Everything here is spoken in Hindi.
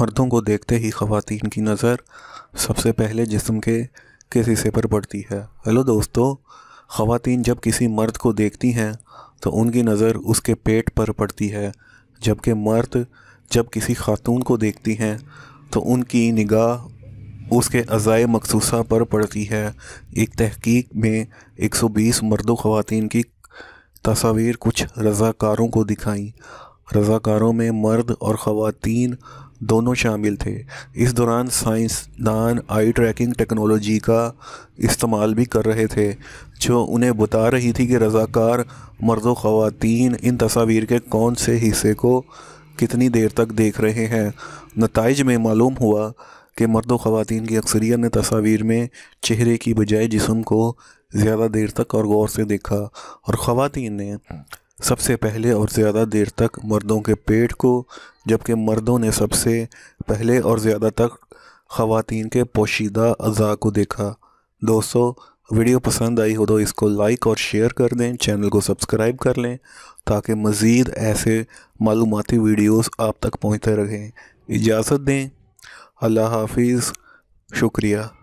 मर्दों को देखते ही ख़वातीन की नज़र सबसे पहले जिस्म के किस हिस्से पर पड़ती है हेलो दोस्तों ख़वातीन जब किसी मर्द को देखती हैं तो उनकी नज़र उसके पेट पर पड़ती है जबकि मर्द जब किसी खातून को देखती हैं तो उनकी निगाह उसके अज़ाय मखसूसा पर पड़ती है एक तहकीक में 120 मर्दों ख़वातीन की तस्वीर कुछ रज़ाकारों को दिखाई रज़ाकारों में मर्द और ख़वातीन दोनों शामिल थे इस दौरान साइंसदान आई ट्रैकिंग टेक्नोलॉजी का इस्तेमाल भी कर रहे थे जो उन्हें बता रही थी कि रज़ाकार मर्द व ख़वातीन इन तस्वीर के कौन से हिस्से को कितनी देर तक देख रहे हैं नतज में मालूम हुआ कि मर्द व ख़वातीन की अक्सरियत ने तस्वीर में चेहरे की बजाय जिसम को ज़्यादा देर तक और गौर से देखा और ख़वातीन ने सबसे पहले और ज़्यादा देर तक मर्दों के पेट को जबकि मर्दों ने सबसे पहले और ज़्यादा तक ख़वान के पोशीदा अज़ा को देखा दोस्तों वीडियो पसंद आई हो तो इसको लाइक और शेयर कर दें चैनल को सब्सक्राइब कर लें ताकि मज़ीद ऐसे मालूमती वीडियोस आप तक पहुंचते रहें इजाज़त दें अल्लाह हाफिज़ शुक्रिया